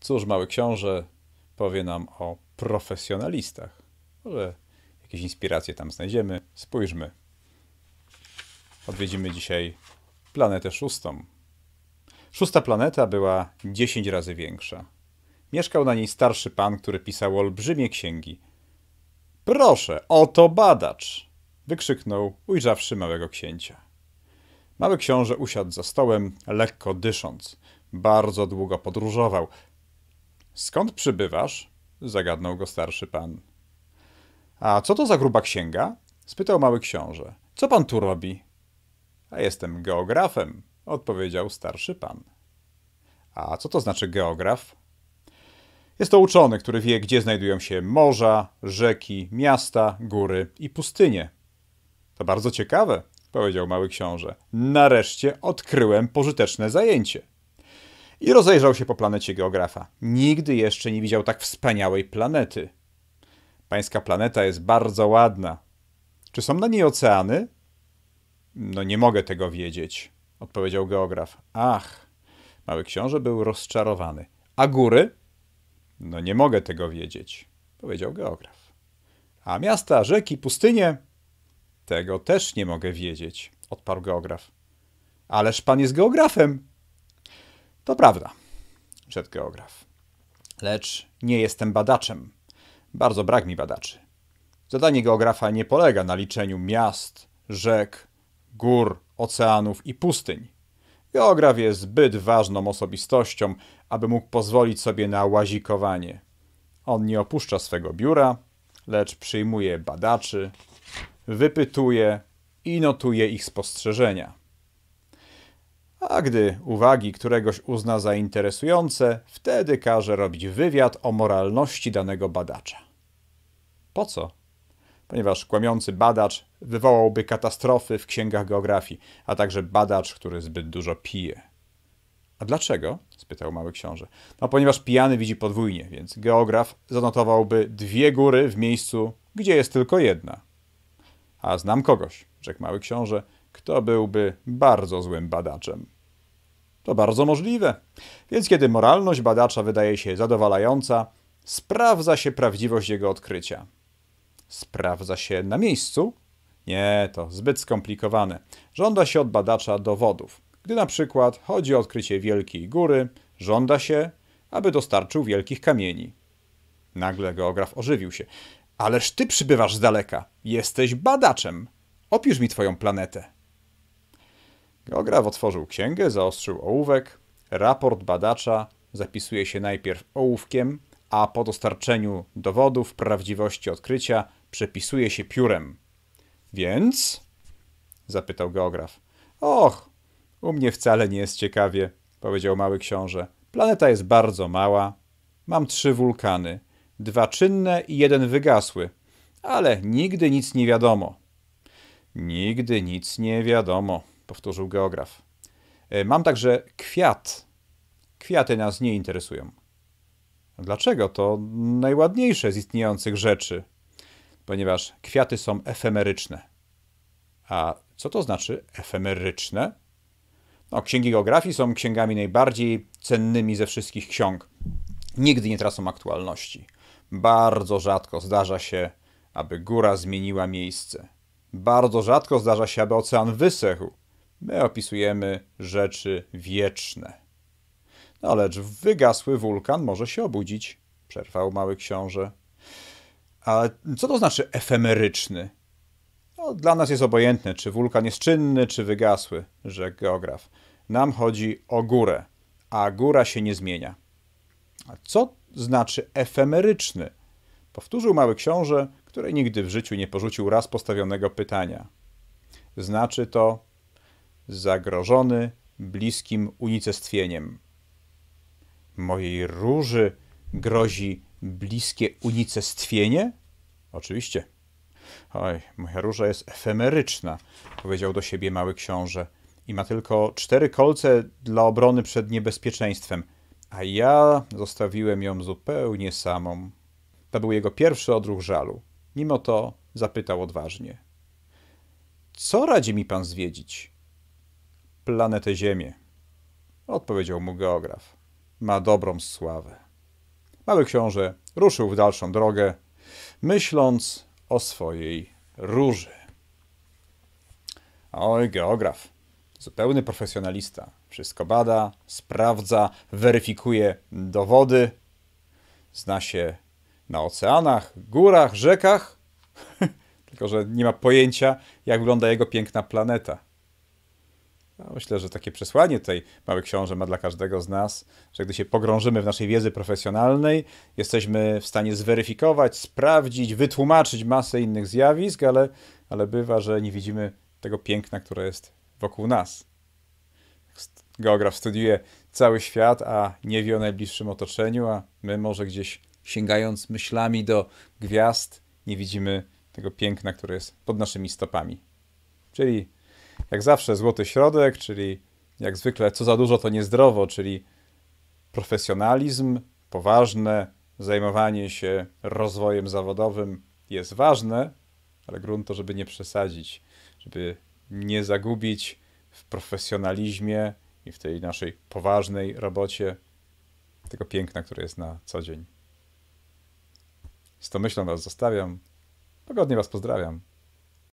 Cóż mały książę powie nam o profesjonalistach. Może jakieś inspiracje tam znajdziemy. Spójrzmy. Odwiedzimy dzisiaj planetę szóstą. Szósta planeta była 10 razy większa. Mieszkał na niej starszy pan, który pisał olbrzymie księgi. Proszę, oto badacz! wykrzyknął, ujrzawszy małego księcia. Mały książę usiadł za stołem, lekko dysząc. Bardzo długo podróżował, Skąd przybywasz? zagadnął go starszy pan. A co to za gruba księga? spytał mały książę. Co pan tu robi? A jestem geografem, odpowiedział starszy pan. A co to znaczy geograf? Jest to uczony, który wie, gdzie znajdują się morza, rzeki, miasta, góry i pustynie. To bardzo ciekawe, powiedział mały książę. Nareszcie odkryłem pożyteczne zajęcie i rozejrzał się po planecie geografa. Nigdy jeszcze nie widział tak wspaniałej planety. Pańska planeta jest bardzo ładna. Czy są na niej oceany? No nie mogę tego wiedzieć, odpowiedział geograf. Ach, mały książę był rozczarowany. A góry? No nie mogę tego wiedzieć, powiedział geograf. A miasta, rzeki, pustynie? Tego też nie mogę wiedzieć, odparł geograf. Ależ pan jest geografem, to prawda, rzekł geograf. Lecz nie jestem badaczem. Bardzo brak mi badaczy. Zadanie geografa nie polega na liczeniu miast, rzek, gór, oceanów i pustyń. Geograf jest zbyt ważną osobistością, aby mógł pozwolić sobie na łazikowanie. On nie opuszcza swego biura, lecz przyjmuje badaczy, wypytuje i notuje ich spostrzeżenia a gdy uwagi któregoś uzna za interesujące, wtedy każe robić wywiad o moralności danego badacza. Po co? Ponieważ kłamiący badacz wywołałby katastrofy w księgach geografii, a także badacz, który zbyt dużo pije. A dlaczego? spytał mały książę. No ponieważ pijany widzi podwójnie, więc geograf zanotowałby dwie góry w miejscu, gdzie jest tylko jedna. A znam kogoś, rzekł mały książę, kto byłby bardzo złym badaczem. To bardzo możliwe. Więc kiedy moralność badacza wydaje się zadowalająca, sprawdza się prawdziwość jego odkrycia. Sprawdza się na miejscu? Nie, to zbyt skomplikowane. Żąda się od badacza dowodów. Gdy na przykład chodzi o odkrycie wielkiej góry, żąda się, aby dostarczył wielkich kamieni. Nagle geograf ożywił się. Ależ ty przybywasz z daleka. Jesteś badaczem. Opisz mi twoją planetę. Geograf otworzył księgę, zaostrzył ołówek. Raport badacza zapisuje się najpierw ołówkiem, a po dostarczeniu dowodów prawdziwości odkrycia przepisuje się piórem. Więc? zapytał geograf. Och, u mnie wcale nie jest ciekawie, powiedział mały książę. Planeta jest bardzo mała. Mam trzy wulkany, dwa czynne i jeden wygasły, ale nigdy nic nie wiadomo. Nigdy nic nie wiadomo, powtórzył geograf. E, mam także kwiat. Kwiaty nas nie interesują. Dlaczego? To najładniejsze z istniejących rzeczy, ponieważ kwiaty są efemeryczne. A co to znaczy efemeryczne? No, księgi geografii są księgami najbardziej cennymi ze wszystkich ksiąg. Nigdy nie tracą aktualności. Bardzo rzadko zdarza się, aby góra zmieniła miejsce. Bardzo rzadko zdarza się, aby ocean wysechł. My opisujemy rzeczy wieczne. No lecz wygasły wulkan może się obudzić, przerwał mały książę. A co to znaczy efemeryczny? No, dla nas jest obojętne, czy wulkan jest czynny, czy wygasły, rzekł geograf. Nam chodzi o górę, a góra się nie zmienia. A co znaczy efemeryczny? Powtórzył mały książę, który nigdy w życiu nie porzucił raz postawionego pytania. Znaczy to zagrożony bliskim unicestwieniem. Mojej róży grozi bliskie unicestwienie? Oczywiście. Oj, moja róża jest efemeryczna, powiedział do siebie mały książę i ma tylko cztery kolce dla obrony przed niebezpieczeństwem, a ja zostawiłem ją zupełnie samą. To był jego pierwszy odruch żalu. Mimo to zapytał odważnie. Co radzi mi pan zwiedzić? planetę Ziemię, odpowiedział mu geograf. Ma dobrą sławę. Mały książę ruszył w dalszą drogę, myśląc o swojej róży. Oj, geograf, zupełny profesjonalista. Wszystko bada, sprawdza, weryfikuje dowody, zna się na oceanach, górach, rzekach, tylko że nie ma pojęcia, jak wygląda jego piękna planeta myślę, że takie przesłanie tutaj Mały Książę ma dla każdego z nas, że gdy się pogrążymy w naszej wiedzy profesjonalnej, jesteśmy w stanie zweryfikować, sprawdzić, wytłumaczyć masę innych zjawisk, ale, ale bywa, że nie widzimy tego piękna, które jest wokół nas. Geograf studiuje cały świat, a nie wie o najbliższym otoczeniu, a my może gdzieś sięgając myślami do gwiazd, nie widzimy tego piękna, które jest pod naszymi stopami. Czyli jak zawsze złoty środek, czyli jak zwykle co za dużo to niezdrowo, czyli profesjonalizm, poważne zajmowanie się rozwojem zawodowym jest ważne, ale grunt to, żeby nie przesadzić, żeby nie zagubić w profesjonalizmie i w tej naszej poważnej robocie tego piękna, które jest na co dzień. Z tą myślą Was zostawiam. Pogodnie Was pozdrawiam.